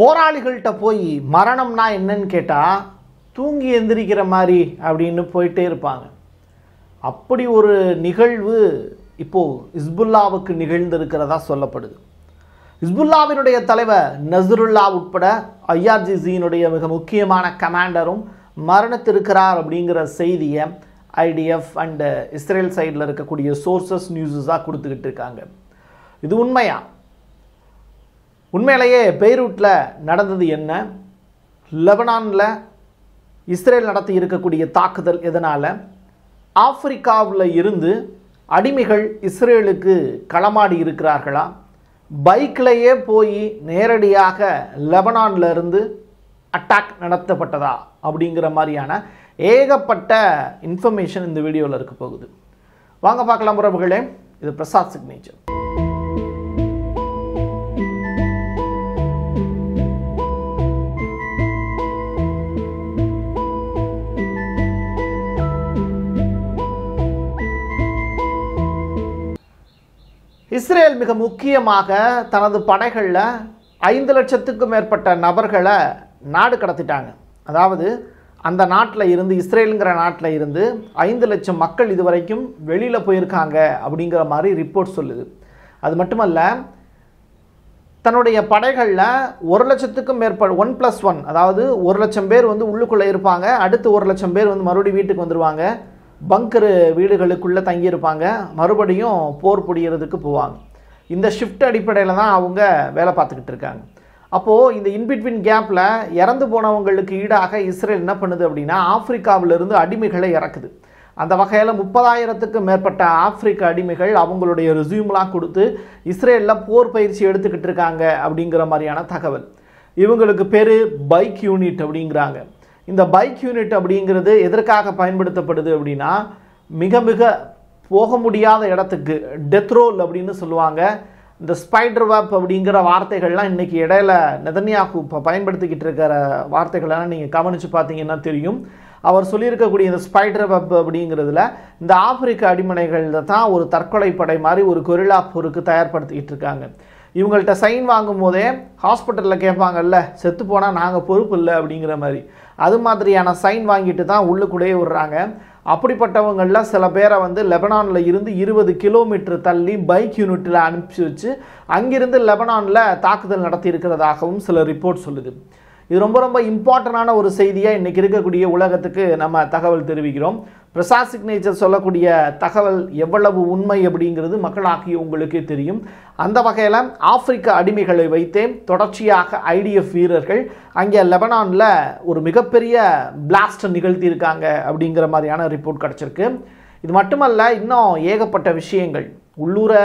போராளிகள்கிட்ட போய் மரணம்னா என்னன்னு கேட்டால் தூங்கி எந்திரிக்கிற மாதிரி அப்படின்னு போயிட்டே இருப்பாங்க அப்படி ஒரு நிகழ்வு இப்போது இஸ்புல்லாவுக்கு நிகழ்ந்திருக்கிறதா சொல்லப்படுது இஸ்புல்லாவினுடைய தலைவர் நசருல்லா உட்பட ஐஆர்ஜிசியினுடைய மிக முக்கியமான கமாண்டரும் மரணத்திருக்கிறார் அப்படிங்கிற செய்தியை ஐடிஎஃப் அண்டு இஸ்ரேல் சைடில் இருக்கக்கூடிய சோர்சஸ் நியூஸஸாக கொடுத்துக்கிட்டு இருக்காங்க இது உண்மையாக உண்மையிலேயே பெய்ரூட்டில் நடந்தது என்ன லெபனானில் இஸ்ரேல் நடத்தி இருக்கக்கூடிய தாக்குதல் எதனால் ஆப்பிரிக்காவில் இருந்து அடிமைகள் இஸ்ரேலுக்கு களமாடி இருக்கிறார்களா பைக்கிலேயே போய் நேரடியாக லெபனானில் இருந்து அட்டாக் நடத்தப்பட்டதா அப்படிங்கிற மாதிரியான ஏகப்பட்ட இன்ஃபர்மேஷன் இந்த வீடியோவில் இருக்க போகுது வாங்க பார்க்கலாம் உறவுகளே இது பிரசாத் சிக்னேச்சர் இஸ்ரேல் மிக முக்கியமாக தனது படைகளில் ஐந்து லட்சத்துக்கும் மேற்பட்ட நபர்களை நாடு கடத்திட்டாங்க அதாவது அந்த நாட்டில் இருந்து இஸ்ரேலுங்கிற நாட்டில் இருந்து ஐந்து லட்சம் மக்கள் இது வரைக்கும் வெளியில் போயிருக்காங்க அப்படிங்கிற மாதிரி ரிப்போர்ட் சொல்லுது அது மட்டுமல்ல தன்னுடைய படைகளில் ஒரு லட்சத்துக்கும் மேற்பட்ட ஒன் ப்ளஸ் ஒன் அதாவது ஒரு லட்சம் பேர் வந்து உள்ளுக்குள்ளே இருப்பாங்க அடுத்து ஒரு லட்சம் பேர் வந்து மறுபடியும் வீட்டுக்கு வந்துடுவாங்க பங்கரு வீடுகளுக்குள்ளே தங்கியிருப்பாங்க மறுபடியும் போர் புடிகிறதுக்கு போவாங்க இந்த ஷிஃப்ட் அடிப்படையில் தான் அவங்க வேலை பார்த்துக்கிட்டு இருக்காங்க அப்போது இந்த இன்பிட்வின் கேப்பில் இறந்து போனவங்களுக்கு ஈடாக இஸ்ரேல் என்ன பண்ணுது அப்படின்னா ஆப்பிரிக்காவிலிருந்து அடிமைகளை இறக்குது அந்த வகையில் முப்பதாயிரத்துக்கும் மேற்பட்ட ஆப்பிரிக்க அடிமைகள் அவங்களுடைய ரிசியூம்லாம் கொடுத்து இஸ்ரேலில் போர் பயிற்சி எடுத்துக்கிட்டு இருக்காங்க அப்படிங்கிற மாதிரியான தகவல் இவங்களுக்கு பேர் பைக் யூனிட் அப்படிங்கிறாங்க இந்த பைக் யூனிட் அப்படிங்கிறது எதற்காக பயன்படுத்தப்படுது அப்படின்னா மிக மிக போக முடியாத இடத்துக்கு டெத் ரோல் அப்படின்னு சொல்லுவாங்க இந்த ஸ்பைடர் வேப் அப்படிங்கிற வார்த்தைகள்லாம் இன்றைக்கி இடையில நெதன்யாகு இப்போ பயன்படுத்திக்கிட்டு இருக்கிற வார்த்தைகள்லாம் நீங்கள் கவனித்து பார்த்தீங்கன்னா தெரியும் அவர் சொல்லியிருக்கக்கூடிய இந்த ஸ்பைடர் வெப் அப்படிங்கிறதுல இந்த ஆப்பிரிக்க அடிமனைகளில் தான் ஒரு தற்கொலை படை மாதிரி ஒரு கொரிலா போருக்கு தயார்படுத்திக்கிட்டு இருக்காங்க இவங்கள்ட்ட சைன் வாங்கும் போதே ஹாஸ்பிட்டலில் கேட்பாங்கல்ல செத்து போனால் நாங்கள் பொறுப்பு இல்லை அப்படிங்கிற மாதிரி அது மாதிரியான சைன் வாங்கிட்டு தான் உள்ளுக்குள்ளேயே விடுறாங்க அப்படிப்பட்டவங்களில் சில பேரை வந்து லெபனானில் இருந்து இருபது கிலோமீட்டர் தள்ளி பைக் யூனிட்டில் அனுப்பிச்சி வச்சு அங்கிருந்து லெபனானில் தாக்குதல் நடத்தி இருக்கிறதாகவும் சில ரிப்போர்ட் சொல்லுது இது ரொம்ப ரொம்ப இம்பார்ட்டண்டான ஒரு செய்தியாக இன்றைக்கி இருக்கக்கூடிய உலகத்துக்கு நம்ம தகவல் தெரிவிக்கிறோம் பிரசாத் சிக்னேச்சர் சொல்லக்கூடிய தகவல் எவ்வளவு உண்மை அப்படிங்கிறது ஆகிய உங்களுக்கே தெரியும் அந்த வகையில் ஆப்பிரிக்க அடிமைகளை வைத்தே தொடர்ச்சியாக ஐடிஎஃப் வீரர்கள் அங்கே லெபனானில் ஒரு மிகப்பெரிய பிளாஸ்ட் நிகழ்த்தியிருக்காங்க அப்படிங்கிற மாதிரியான ரிப்போர்ட் கிடச்சிருக்கு இது மட்டுமல்ல இன்னும் ஏகப்பட்ட விஷயங்கள் உள்ளூரை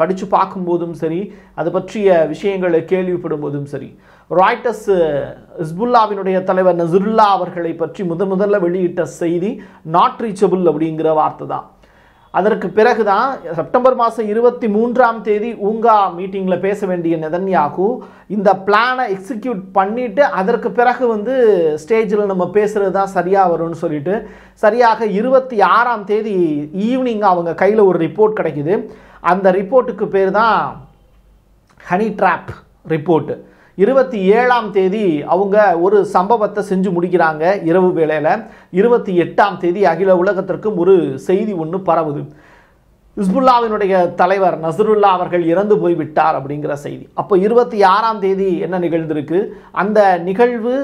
படித்து பார்க்கும்போதும் சரி அது பற்றிய விஷயங்களை கேள்விப்படும் போதும் சரி ராய்டர்ஸ் ஹிஸ்புல்லாவினுடைய தலைவர் நசுருல்லா அவர்களை பற்றி முத முதல்ல வெளியிட்ட செய்தி நாட் ரீச்சபிள் அப்படிங்கிற வார்த்தை தான் அதற்கு பிறகு தான் செப்டம்பர் மாதம் இருபத்தி மூன்றாம் தேதி ஊங்கா மீட்டிங்கில் பேச வேண்டிய நிதன்யாகு இந்த பிளானை எக்ஸிக்யூட் பண்ணிவிட்டு அதற்கு பிறகு வந்து ஸ்டேஜில் நம்ம பேசுகிறது தான் சரியாக வரும்னு சொல்லிட்டு சரியாக இருபத்தி ஆறாம் தேதி ஈவினிங் அவங்க கையில் ஒரு ரிப்போர்ட் கிடைக்குது அந்த ரிப்போர்ட்டுக்கு பேர் தான் ஹனி ட்ராப் ரிப்போர்ட்டு இருபத்தி ஏழாம் தேதி அவங்க ஒரு சம்பவத்தை செஞ்சு முடிக்கிறாங்க இரவு வேளையில் இருபத்தி எட்டாம் தேதி அகில உலகத்திற்கும் ஒரு செய்தி ஒன்று பரவுது ஹிஸ்புல்லாவினுடைய தலைவர் நசருல்லா அவர்கள் இறந்து போய்விட்டார் அப்படிங்கிற செய்தி அப்போ இருபத்தி ஆறாம் தேதி என்ன நிகழ்ந்திருக்கு அந்த நிகழ்வு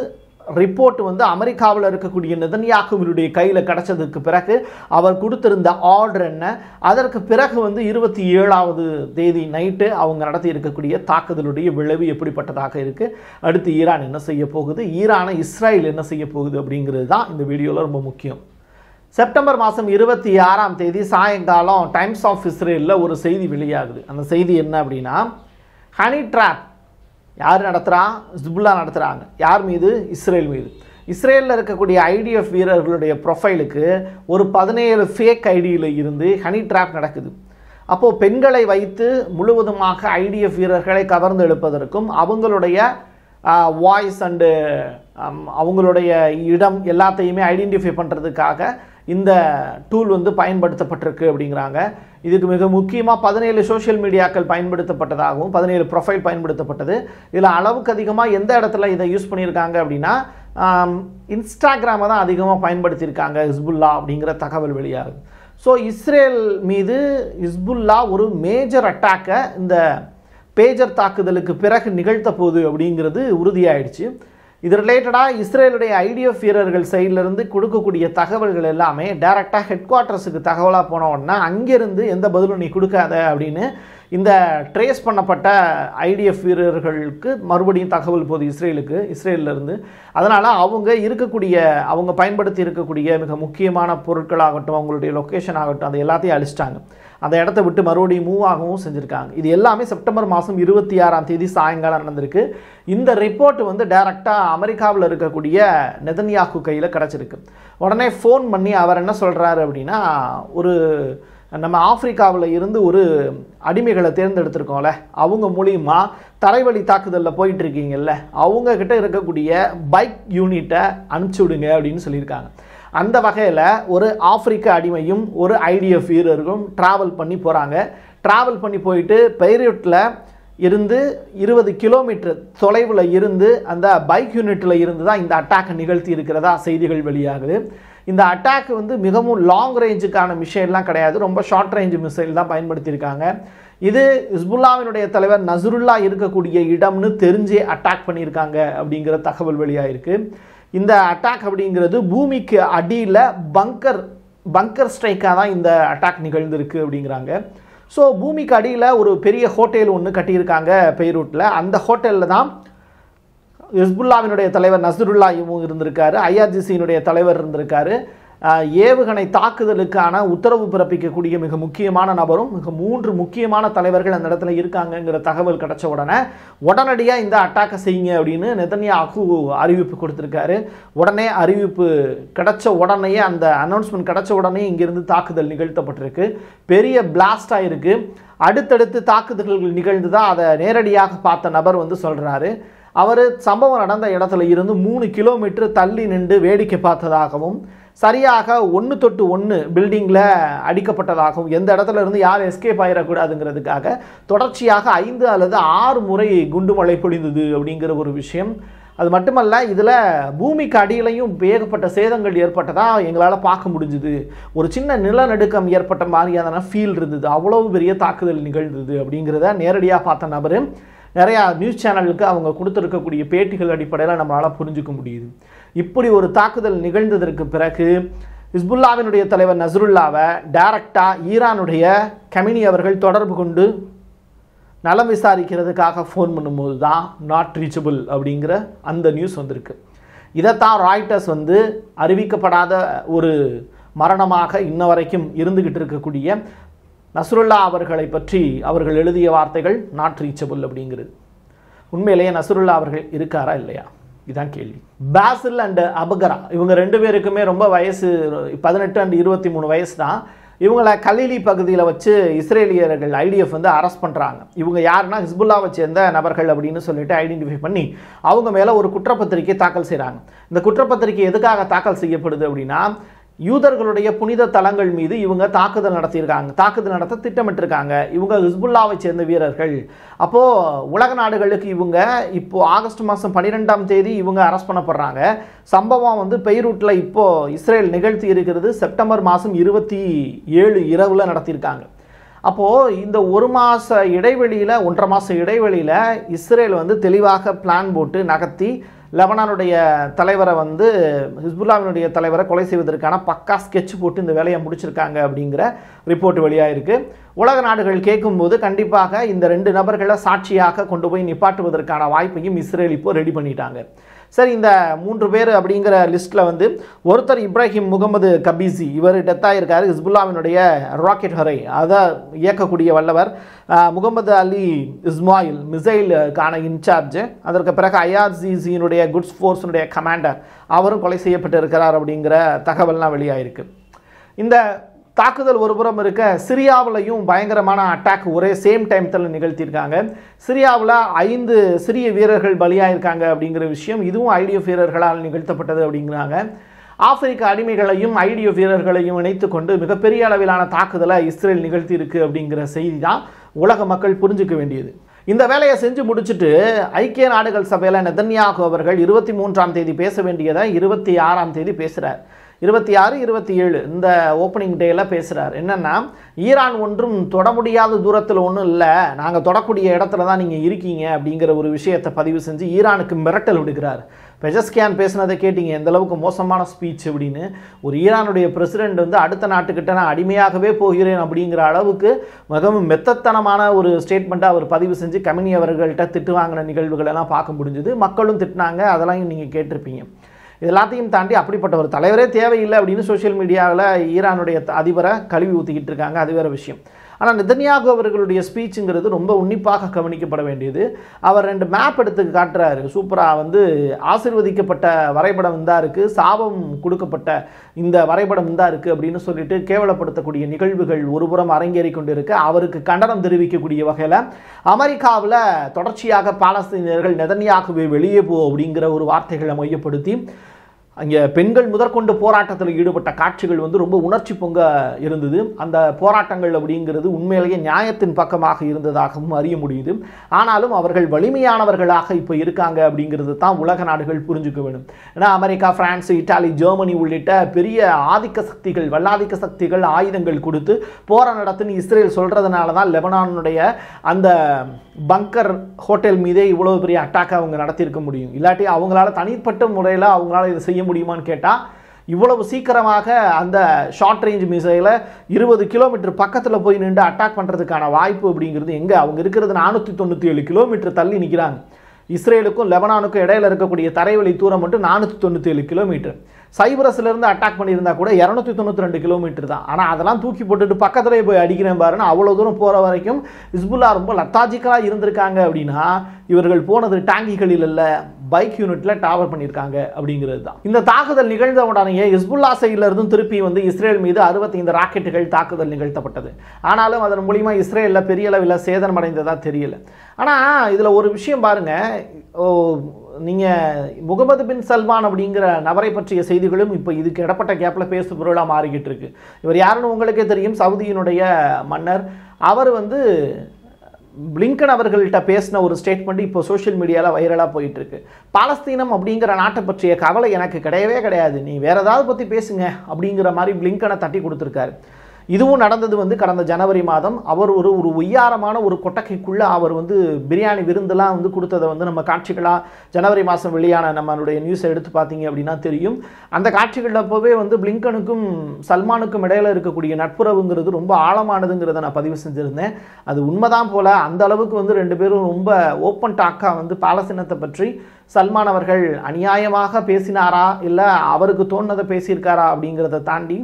ரிப்போர்ட் வந்து அமெரிக்காவில் இருக்கக்கூடிய நிதன்யாகுவினுடைய கையில் கிடச்சதுக்கு பிறகு அவர் கொடுத்திருந்த ஆர்டர் என்ன அதற்கு பிறகு வந்து இருபத்தி ஏழாவது தேதி நைட்டு அவங்க நடத்தி இருக்கக்கூடிய தாக்குதலுடைய விளைவு எப்படிப்பட்டதாக இருக்குது அடுத்து ஈரான் என்ன செய்ய போகுது ஈரானை இஸ்ரேல் என்ன செய்ய போகுது அப்படிங்கிறது தான் இந்த வீடியோவில் ரொம்ப முக்கியம் செப்டம்பர் மாதம் இருபத்தி ஆறாம் தேதி சாயங்காலம் டைம்ஸ் ஆஃப் இஸ்ரேலில் ஒரு செய்தி வெளியாகுது அந்த செய்தி என்ன அப்படின்னா ஹனி ட்ராப் யார் நடத்துகிறான் ஹிஸ்புல்லா நடத்துகிறாங்க யார் மீது இஸ்ரேல் மீது இஸ்ரேலில் இருக்கக்கூடிய ஐடிஎஃப் வீரர்களுடைய ப்ரொஃபைலுக்கு ஒரு பதினேழு ஃபேக் ஐடியில் இருந்து ஹனி ட்ராப் நடக்குது அப்போது பெண்களை வைத்து முழுவதுமாக ஐடிஎஃப் வீரர்களை கவர்ந்து எடுப்பதற்கும் அவங்களுடைய வாய்ஸ் அண்டு அவங்களுடைய இடம் எல்லாத்தையுமே ஐடென்டிஃபை பண்ணுறதுக்காக இந்த டூல் வந்து பயன்படுத்தப்பட்டிருக்கு அப்படிங்கிறாங்க இதுக்கு மிக முக்கியமாக பதினேழு சோஷியல் மீடியாக்கள் பயன்படுத்தப்பட்டதாகவும் பதினேழு ப்ரொஃபைல் பயன்படுத்தப்பட்டது இதில் அளவுக்கு அதிகமாக எந்த இடத்துல இதை யூஸ் பண்ணியிருக்காங்க அப்படின்னா இன்ஸ்டாகிராமை தான் அதிகமாக பயன்படுத்தியிருக்காங்க ஹிஸ்புல்லா அப்படிங்கிற தகவல் வெளியாகுது ஸோ இஸ்ரேல் மீது ஹிஸ்புல்லா ஒரு மேஜர் அட்டாக்கை இந்த பேஜர் தாக்குதலுக்கு பிறகு நிகழ்த்த போகுது அப்படிங்கிறது உறுதியாயிடுச்சு இது ரிலேட்டடாக இஸ்ரேலுடைய ஐடிஎஃப் வீரர்கள் சைட்லேருந்து கொடுக்கக்கூடிய தகவல்கள் எல்லாமே டேரெக்டாக ஹெட் குவார்ட்டர்ஸுக்கு தகவலாக போன உடனே அங்கேருந்து எந்த பதிலும் நீ கொடுக்காத அப்படின்னு இந்த ட்ரேஸ் பண்ணப்பட்ட ஐடிஎஃப் வீரர்களுக்கு மறுபடியும் தகவல் போகுது இஸ்ரேலுக்கு இஸ்ரேலிருந்து அதனால் அவங்க இருக்கக்கூடிய அவங்க பயன்படுத்தி இருக்கக்கூடிய மிக முக்கியமான பொருட்களாகட்டும் அவங்களுடைய லொக்கேஷன் ஆகட்டும் அது எல்லாத்தையும் அழிச்சிட்டாங்க அந்த இடத்த விட்டு மறுபடியும் மூவ் ஆகவும் செஞ்சுருக்காங்க இது எல்லாமே செப்டம்பர் மாதம் இருபத்தி ஆறாம் தேதி சாயங்காலம் நடந்திருக்கு இந்த ரிப்போர்ட் வந்து டைரெக்டாக அமெரிக்காவில் இருக்கக்கூடிய நெதன்யாகு கையில் கிடச்சிருக்கு உடனே ஃபோன் பண்ணி அவர் என்ன சொல்கிறாரு அப்படின்னா ஒரு நம்ம ஆப்பிரிக்காவில் இருந்து ஒரு அடிமைகளை தேர்ந்தெடுத்திருக்கோம்ல அவங்க மூலியமாக தரைவழி தாக்குதலில் போயிட்டு அவங்கக்கிட்ட இருக்கக்கூடிய பைக் யூனிட்டை அனுப்பிச்சி விடுங்க அப்படின்னு சொல்லியிருக்காங்க அந்த வகையில் ஒரு ஆப்பிரிக்க அடிமையும் ஒரு ஐடிஎஃப் வீரருக்கும் ட்ராவல் பண்ணி போகிறாங்க ட்ராவல் பண்ணி போயிட்டு பெயரூட்டில் இருந்து இருபது கிலோமீட்டர் தொலைவில் இருந்து அந்த பைக் யூனிட்டில் இருந்து தான் இந்த அட்டாக் நிகழ்த்தி இருக்கிறதா செய்திகள் வெளியாகுது இந்த அட்டாக் வந்து மிகவும் லாங் ரேஞ்சுக்கான மிசைல்லாம் கிடையாது ரொம்ப ஷார்ட் ரேஞ்சு மிசைல் தான் பயன்படுத்தியிருக்காங்க இது இஸ்புல்லாவினுடைய தலைவர் நசருல்லா இருக்கக்கூடிய இடம்னு தெரிஞ்சே அட்டாக் பண்ணியிருக்காங்க அப்படிங்கிற தகவல் வெளியாகிருக்கு இந்த அட்டாக் அப்படிங்கிறது பூமிக்கு அடியில் பங்கர் பங்கர் ஸ்ட்ரைக்காக தான் இந்த அட்டாக் நிகழ்ந்திருக்கு அப்படிங்கிறாங்க ஸோ பூமிக்கு அடியில் ஒரு பெரிய ஹோட்டல் ஒன்று கட்டியிருக்காங்க பெய்ரூட்டில் அந்த ஹோட்டலில் தான் ஹிஸ்புல்லாவினுடைய தலைவர் நசருல்லா இவங்க இருந்திருக்காரு ஐஆர்ஜிசியினுடைய தலைவர் இருந்திருக்காரு ஏவுகணை தாக்குதலுக்கான உத்தரவு பிறப்பிக்கக்கூடிய மிக முக்கியமான நபரும் மிக மூன்று முக்கியமான தலைவர்கள் அந்த இடத்துல இருக்காங்கங்கிற தகவல் கிடச்ச உடனே உடனடியாக இந்த அட்டாக்கை செய்யுங்க அப்படின்னு நெதன்யா அகு அறிவிப்பு கொடுத்துருக்காரு உடனே அறிவிப்பு கிடச்ச உடனே அந்த அனௌன்ஸ்மெண்ட் கிடச்ச உடனே இங்கிருந்து தாக்குதல் நிகழ்த்தப்பட்டிருக்கு பெரிய பிளாஸ்ட் ஆகிருக்கு அடுத்தடுத்து தாக்குதல்கள் நிகழ்ந்து தான் அதை நேரடியாக பார்த்த நபர் வந்து சொல்கிறாரு அவர் சம்பவம் நடந்த இடத்துல இருந்து மூணு கிலோமீட்டர் தள்ளி நின்று வேடிக்கை பார்த்ததாகவும் சரியாக ஒன்று தொட்டு ஒன்று பில்டிங்கில் அடிக்கப்பட்டதாகவும் எந்த இடத்துல இருந்து யார் எஸ்கேப் ஆகிடக்கூடாதுங்கிறதுக்காக தொடர்ச்சியாக ஐந்து அல்லது ஆறு முறை குண்டு மழை பொழிந்தது அப்படிங்கிற ஒரு விஷயம் அது மட்டுமல்ல இதில் பூமிக்கு அடியிலையும் வேகப்பட்ட சேதங்கள் ஏற்பட்டதாக எங்களால் பார்க்க முடிஞ்சுது ஒரு சின்ன நிலநடுக்கம் ஏற்பட்ட மாதிரியான ஃபீல் இருந்தது அவ்வளவு பெரிய தாக்குதல் நிகழ்ந்தது அப்படிங்கிறத நேரடியாக பார்த்த நபர் நிறையா நியூஸ் சேனலுக்கு அவங்க கொடுத்துருக்கக்கூடிய பேட்டிகள் அடிப்படையில் நம்மளால் புரிஞ்சுக்க முடியுது இப்படி ஒரு தாக்குதல் நிகழ்ந்ததற்கு பிறகு ஹிஸ்புல்லாவினுடைய தலைவர் நசருல்லாவை டைரக்டாக ஈரானுடைய கமினி அவர்கள் தொடர்பு கொண்டு நலம் விசாரிக்கிறதுக்காக ஃபோன் பண்ணும்போது தான் நாட் ரீச்சபிள் அப்படிங்கிற அந்த நியூஸ் வந்திருக்கு இதைத்தான் ராய்டர்ஸ் வந்து அறிவிக்கப்படாத ஒரு மரணமாக இன்ன வரைக்கும் இருந்துக்கிட்டு இருக்கக்கூடிய நசுருல்லா அவர்களை பற்றி அவர்கள் எழுதிய வார்த்தைகள் நாட் ரீச்சபிள் அப்படிங்கிறது உண்மையிலேயே நசுருல்லா அவர்கள் இருக்காரா இல்லையா இதுதான் கேள்வி பாசில் அண்டு அபகரா இவங்க ரெண்டு பேருக்குமே ரொம்ப வயசு பதினெட்டு அண்டு இருபத்தி மூணு வயசு தான் இவங்களை கலீலி பகுதியில் வச்சு இஸ்ரேலியர்கள் ஐடிஎஃப் வந்து அரெஸ்ட் பண்ணுறாங்க இவங்க யாருன்னா ஹிஸ்புல்லாவை சேர்ந்த நபர்கள் அப்படின்னு சொல்லிட்டு ஐடென்டிஃபை பண்ணி அவங்க மேலே ஒரு குற்றப்பத்திரிக்கை தாக்கல் செய்கிறாங்க இந்த குற்றப்பத்திரிக்கை எதுக்காக தாக்கல் செய்யப்படுது அப்படின்னா யூதர்களுடைய புனித தலங்கள் மீது இவங்க தாக்குதல் நடத்தியிருக்காங்க தாக்குதல் நடத்த திட்டமிட்டிருக்காங்க இவங்க ஹிஸ்புல்லாவை சேர்ந்த வீரர்கள் அப்போது உலக நாடுகளுக்கு இவங்க இப்போது ஆகஸ்ட் மாதம் பன்னிரெண்டாம் தேதி இவங்க அரெஸ்ட் பண்ணப்படுறாங்க சம்பவம் வந்து பெய்ரூட்டில் இப்போது இஸ்ரேல் நிகழ்த்தி இருக்கிறது செப்டம்பர் மாதம் இருபத்தி ஏழு இரவில் நடத்தியிருக்காங்க அப்போது இந்த ஒரு மாத இடைவெளியில் ஒன்றரை மாத இடைவெளியில் இஸ்ரேல் வந்து தெளிவாக பிளான் போட்டு நகர்த்தி லெபனானுடைய தலைவரை வந்து ஹிஸ்புல்லாவினுடைய தலைவரை கொலை செய்வதற்கான பக்கா ஸ்கெட்ச் போட்டு இந்த வேலையை முடிச்சிருக்காங்க அப்படிங்கிற ரிப்போர்ட் வெளியாகிருக்கு உலக நாடுகள் கேட்கும்போது கண்டிப்பாக இந்த ரெண்டு நபர்களை சாட்சியாக கொண்டு போய் நிப்பாட்டுவதற்கான வாய்ப்பையும் இஸ்ரேல் இப்போ ரெடி பண்ணிட்டாங்க சரி இந்த மூன்று பேர் அப்படிங்கிற லிஸ்ட்டில் வந்து ஒருத்தர் இப்ராஹிம் முகமது கபீசி இவர் டெத்தாக இருக்கார் ஹிஸ்புல்லாவினுடைய ராக்கெட் ஹரை அதை இயக்கக்கூடிய வல்லவர் முகமது அலி இஸ்மாயில் மிசைலுக்கான இன்சார்ஜ் அதற்கு பிறகு ஐஆர்சிசியினுடைய குட்ஸ் ஃபோர்ஸினுடைய கமாண்டர் அவரும் கொலை செய்யப்பட்டு இருக்கிறார் அப்படிங்கிற தகவல்லாம் வெளியாகிருக்கு இந்த தாக்குதல் ஒருபுறம் இருக்க சிரியாவிலையும் பயங்கரமான அட்டாக் ஒரே சேம் டைம்த்தில் நிகழ்த்தியிருக்காங்க சிரியாவில் ஐந்து சிறிய வீரர்கள் பலியாயிருக்காங்க அப்படிங்கிற விஷயம் இதுவும் ஐடியோ வீரர்களால் நிகழ்த்தப்பட்டது அப்படிங்கிறாங்க ஆப்பிரிக்க அடிமைகளையும் ஐடியோ வீரர்களையும் இணைத்து கொண்டு மிகப்பெரிய அளவிலான தாக்குதலை இஸ்ரேல் நிகழ்த்தியிருக்கு அப்படிங்கிற செய்தி தான் உலக மக்கள் புரிஞ்சிக்க வேண்டியது இந்த வேலையை செஞ்சு முடிச்சுட்டு ஐக்கிய நாடுகள் சபையில் நெதன்யாகு அவர்கள் இருபத்தி மூன்றாம் தேதி பேச வேண்டியதை இருபத்தி ஆறாம் தேதி பேசுகிறார் இருபத்தி ஆறு இருபத்தி ஏழு இந்த ஓப்பனிங் டேயில் பேசுகிறார் என்னென்னா ஈரான் ஒன்றும் தொட முடியாத தூரத்தில் ஒன்றும் இல்லை நாங்கள் தொடக்கூடிய இடத்துல தான் நீங்கள் இருக்கீங்க அப்படிங்கிற ஒரு விஷயத்தை பதிவு செஞ்சு ஈரானுக்கு மிரட்டல் விடுகிறார் பெஜஸ்கியான் பேசினதை கேட்டிங்க எந்த அளவுக்கு மோசமான ஸ்பீச் அப்படின்னு ஒரு ஈரானுடைய பிரசிடெண்ட் வந்து அடுத்த நாட்டுக்கிட்ட நான் அடிமையாகவே போகிறேன் அப்படிங்கிற அளவுக்கு மிகவும் மெத்தத்தனமான ஒரு ஸ்டேட்மெண்ட்டை அவர் பதிவு செஞ்சு கமினி அவர்கள்ட்ட திட்டு வாங்கின நிகழ்வுகளெல்லாம் பார்க்க முடிஞ்சுது மக்களும் திட்டினாங்க அதெல்லாம் நீங்கள் கேட்டிருப்பீங்க எல்லாத்தையும் தாண்டி அப்படிப்பட்ட ஒரு தலைவரே தேவையில்லை அப்படின்னு சோஷியல் மீடியாவில் ஈரானுடைய அதிபரை கழுவி ஊற்றிக்கிட்டு இருக்காங்க அது வேறு விஷயம் ஆனால் நிதன்யாகு அவர்களுடைய ஸ்பீச்சுங்கிறது ரொம்ப உன்னிப்பாக கவனிக்கப்பட வேண்டியது அவர் ரெண்டு மேப் எடுத்து காட்டுறாரு சூப்பராக வந்து ஆசிர்வதிக்கப்பட்ட வரைபடம் இந்தா இருக்குது சாபம் கொடுக்கப்பட்ட இந்த வரைபடம் இந்தா இருக்குது அப்படின்னு சொல்லிட்டு கேவலப்படுத்தக்கூடிய நிகழ்வுகள் ஒருபுறம் அரங்கேறி கொண்டு இருக்கு அவருக்கு கண்டனம் தெரிவிக்கக்கூடிய வகையில் அமெரிக்காவில் தொடர்ச்சியாக பாலஸ்தீனியர்கள் நிதன்யாகுவை வெளியே போ அப்படிங்கிற ஒரு வார்த்தைகளை மையப்படுத்தி அங்கே பெண்கள் முதற்கொண்டு போராட்டத்தில் ஈடுபட்ட காட்சிகள் வந்து ரொம்ப உணர்ச்சி பொங்க இருந்தது அந்த போராட்டங்கள் அப்படிங்கிறது உண்மையிலேயே நியாயத்தின் பக்கமாக இருந்ததாகவும் அறிய முடியுது ஆனாலும் அவர்கள் வலிமையானவர்களாக இப்போ இருக்காங்க அப்படிங்கிறது தான் உலக நாடுகள் புரிஞ்சுக்க வேணும் ஏன்னா அமெரிக்கா பிரான்ஸ் இட்டாலி ஜெர்மனி உள்ளிட்ட பெரிய ஆதிக்க சக்திகள் வல்லாதிக்க சக்திகள் ஆயுதங்கள் கொடுத்து போரை நடத்துன்னு இஸ்ரேல் சொல்கிறதுனால தான் லெபனானுடைய அந்த பங்கர் ஹோட்டல் மீதே இவ்வளோ பெரிய அட்டாக்கை அவங்க நடத்தியிருக்க முடியும் இல்லாட்டி அவங்களால தனிப்பட்ட முறையில் அவங்களால இதை செய்ய முடியுமான்னு கேட்டால் இவ்வளவு சீக்கிரமாக அந்த ஷார்ட் ரேஞ்ச் மிசைலை இருபது கிலோமீட்டர் பக்கத்தில் போய் நின்று அட்டாக் பண்ணுறதுக்கான வாய்ப்பு அப்படிங்கிறது எங்கே அவங்க இருக்கிறது நானூற்றி தொண்ணூற்றி ஏழு கிலோமீட்டர் தள்ளி நிற்கிறாங்க இஸ்ரேலுக்கும் லெபனானுக்கும் இடையில் இருக்கக்கூடிய தரைவழி தூரம் மட்டும் நானூற்றி தொண்ணூற்றி ஏழு கிலோமீட்டர் சைப்ரஸ்லேருந்து அட்டாக் பண்ணியிருந்தால் கூட இரநூத்தி தொண்ணூற்றி ரெண்டு கிலோமீட்டர் தான் ஆனால் அதெல்லாம் தூக்கி போட்டுட்டு பக்கத்துலேயே போய் அடிக்கிறேன் பாருன்னு அவ்வளோ தூரம் போகிற வரைக்கும் இஸ்புல்லா ரொம்ப லத்தாஜிக்கலாக இருந்திருக்காங்க அப்படின்னா இவர்கள் போனது டேங்கிகளில் இல்லை பைக் யூனிட்டில் டாவர் பண்ணியிருக்காங்க அப்படிங்கிறது தான் இந்த தாக்குதல் நிகழ்ந்த உடனே இஸ்புல்லா சைடிலிருந்தும் திருப்பி வந்து இஸ்ரேல் மீது அறுபத்தைந்து ராக்கெட்டுகள் தாக்குதல் நிகழ்த்தப்பட்டது ஆனாலும் அதன் மூலிமா இஸ்ரேலில் பெரிய அளவில் சேதம் அடைந்ததாக தெரியல ஆனால் இதில் ஒரு விஷயம் பாருங்கள் நீங்கள் முகமது பின் சல்மான் அப்படிங்கிற நபரை பற்றிய செய்திகளும் இப்போ இதுக்கு இடப்பட்ட கேப்பில் பேசு பொருளாக மாறிக்கிட்டு இருக்கு இவர் யாருன்னு உங்களுக்கே தெரியும் சவுதியினுடைய மன்னர் அவர் வந்து பிளிங்கன் அவர்கள்ட்ட பேசின ஒரு ஸ்டேட்மெண்ட் இப்போ சோஷியல் மீடியாவில் வைரலாக இருக்கு பாலஸ்தீனம் அப்படிங்கிற நாட்டை பற்றிய கவலை எனக்கு கிடையவே கிடையாது நீ வேற ஏதாவது பற்றி பேசுங்க அப்படிங்கிற மாதிரி பிளிங்கனை தட்டி கொடுத்துருக்காரு இதுவும் நடந்தது வந்து கடந்த ஜனவரி மாதம் அவர் ஒரு ஒரு ஒய்யாரமான ஒரு கொட்டகைக்குள்ளே அவர் வந்து பிரியாணி விருந்தெல்லாம் வந்து கொடுத்ததை வந்து நம்ம காட்சிகளாக ஜனவரி மாதம் வெளியான நம்மளுடைய நியூஸை எடுத்து பார்த்தீங்க அப்படின்னா தெரியும் அந்த காட்சிகள் அப்போவே வந்து பிளிங்கனுக்கும் சல்மானுக்கும் இடையில இருக்கக்கூடிய நட்புறவுங்கிறது ரொம்ப ஆழமானதுங்கிறத நான் பதிவு செஞ்சுருந்தேன் அது உண்மைதான் போல் அந்த அளவுக்கு வந்து ரெண்டு பேரும் ரொம்ப ஓப்பன் டாக்காக வந்து பாலசீனத்தை பற்றி சல்மான் அவர்கள் அநியாயமாக பேசினாரா இல்லை அவருக்கு தோணுனதை பேசியிருக்காரா அப்படிங்கிறத தாண்டி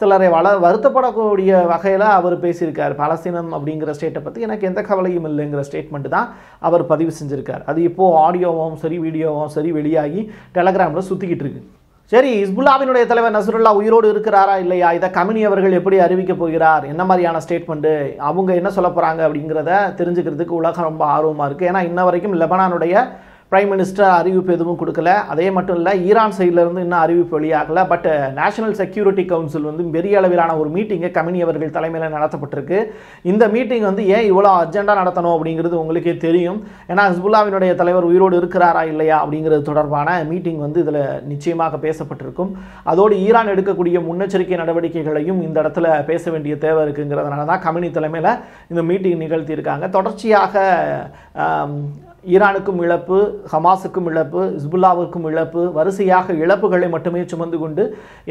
சிலரை வள வருத்தப்படக்கூடிய வகையில் அவர் பேசியிருக்கார் பலஸ்தீனம் அப்படிங்கிற ஸ்டேட்டை பற்றி எனக்கு எந்த கவலையும் இல்லைங்கிற ஸ்டேட்மெண்ட் தான் அவர் பதிவு செஞ்சுருக்கார் அது இப்போது ஆடியோவும் சரி வீடியோவும் சரி வெளியாகி டெலகிராமில் சுற்றிக்கிட்டு இருக்கு சரி இஸ்புல்லாவினுடைய தலைவர் நசருல்லா உயிரோடு இருக்கிறாரா இல்லையா இதை கமினி அவர்கள் எப்படி அறிவிக்கப் போகிறார் என்ன மாதிரியான ஸ்டேட்மெண்ட்டு அவங்க என்ன சொல்ல போகிறாங்க அப்படிங்கிறத தெரிஞ்சுக்கிறதுக்கு உலகம் ரொம்ப ஆர்வமாக இருக்குது ஏன்னா இன்ன வரைக்கும் லெபனானுடைய பிரைம் மினிஸ்டர் அறிவிப்பு எதுவும் கொடுக்கல அதே மட்டும் இல்லை ஈரான் சைட்லேருந்து இன்னும் அறிவிப்பு வெளியாகலை பட் நேஷனல் செக்யூரிட்டி கவுன்சில் வந்து பெரிய அளவிலான ஒரு மீட்டிங்கை கமினி அவர்கள் தலைமையில் நடத்தப்பட்டிருக்கு இந்த மீட்டிங் வந்து ஏன் இவ்வளோ அர்ஜெண்டாக நடத்தணும் அப்படிங்கிறது உங்களுக்கே தெரியும் ஏன்னா ஹிஸ்புல்லாவினுடைய தலைவர் உயிரோடு இருக்கிறாரா இல்லையா அப்படிங்கிறது தொடர்பான மீட்டிங் வந்து இதில் நிச்சயமாக பேசப்பட்டிருக்கும் அதோடு ஈரான் எடுக்கக்கூடிய முன்னெச்சரிக்கை நடவடிக்கைகளையும் இந்த இடத்துல பேச வேண்டிய தேவை இருக்குங்கிறதுனால தான் கமினி தலைமையில் இந்த மீட்டிங் நிகழ்த்தியிருக்காங்க தொடர்ச்சியாக ஈரானுக்கும் இழப்பு ஹமாஸுக்கும் இழப்பு ஹிஸ்புல்லாவுக்கும் இழப்பு வரிசையாக இழப்புகளை மட்டுமே சுமந்து கொண்டு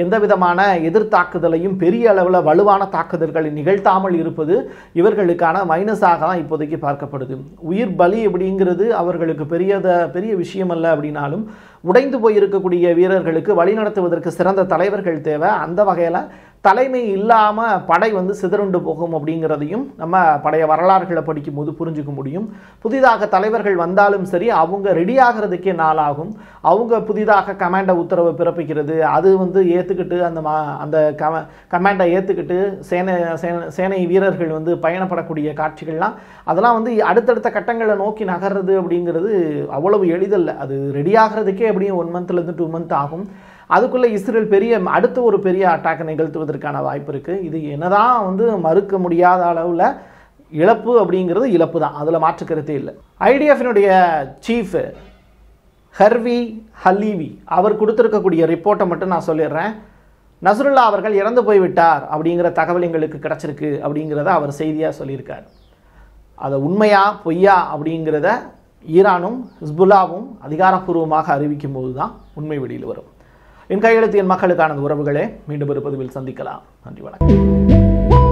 எந்த விதமான எதிர்த்தாக்குதலையும் பெரிய அளவில் வலுவான தாக்குதல்களை நிகழ்த்தாமல் இருப்பது இவர்களுக்கான மைனஸாக தான் இப்போதைக்கு பார்க்கப்படுது உயிர் பலி அப்படிங்கிறது அவர்களுக்கு பெரியத பெரிய விஷயம் அல்ல அப்படின்னாலும் உடைந்து போயிருக்கக்கூடிய வீரர்களுக்கு வழிநடத்துவதற்கு சிறந்த தலைவர்கள் தேவை அந்த வகையில் தலைமை இல்லாமல் படை வந்து சிதறுண்டு போகும் அப்படிங்கிறதையும் நம்ம பழைய வரலாறுகளை படிக்கும்போது புரிஞ்சுக்க முடியும் புதிதாக தலைவர்கள் வந்தாலும் சரி அவங்க ரெடி ஆகிறதுக்கே நாளாகும் அவங்க புதிதாக கமாண்டை உத்தரவை பிறப்பிக்கிறது அது வந்து ஏற்றுக்கிட்டு அந்த மா அந்த கம கமாண்டை ஏற்றுக்கிட்டு சேனை சேனை வீரர்கள் வந்து பயணப்படக்கூடிய காட்சிகள்லாம் அதெல்லாம் வந்து அடுத்தடுத்த கட்டங்களை நோக்கி நகர்றது அப்படிங்கிறது அவ்வளவு எளிதல்ல அது ரெடி ஆகிறதுக்கே எப்படியும் ஒன் மந்த்லேருந்து டூ மந்த் ஆகும் அதுக்குள்ளே இஸ்ரேல் பெரிய அடுத்த ஒரு பெரிய அட்டாக்கை நிகழ்த்துவதற்கான வாய்ப்பு இருக்குது இது என்னதான் வந்து மறுக்க முடியாத அளவில் இழப்பு அப்படிங்கிறது இழப்பு தான் அதில் மாற்றுக்கருத்தே இல்லை ஐடிஎஃபினுடைய சீஃப் ஹர்வி ஹலீவி அவர் கொடுத்துருக்கக்கூடிய ரிப்போர்ட்டை மட்டும் நான் சொல்லிடுறேன் நசுருல்லா அவர்கள் இறந்து போய்விட்டார் அப்படிங்கிற தகவல் எங்களுக்கு கிடச்சிருக்கு அப்படிங்கிறத அவர் செய்தியாக சொல்லியிருக்கார் அதை உண்மையா பொய்யா அப்படிங்கிறத ஈரானும் ஹிஸ்புல்லாவும் அதிகாரப்பூர்வமாக அறிவிக்கும் போது தான் உண்மை வெளியில் வரும் என் கையெழுத்து என் மக்களுக்கானது உறவுகளே மீண்டும் ஒரு பதிவில் சந்திக்கலாம் நன்றி வணக்கம்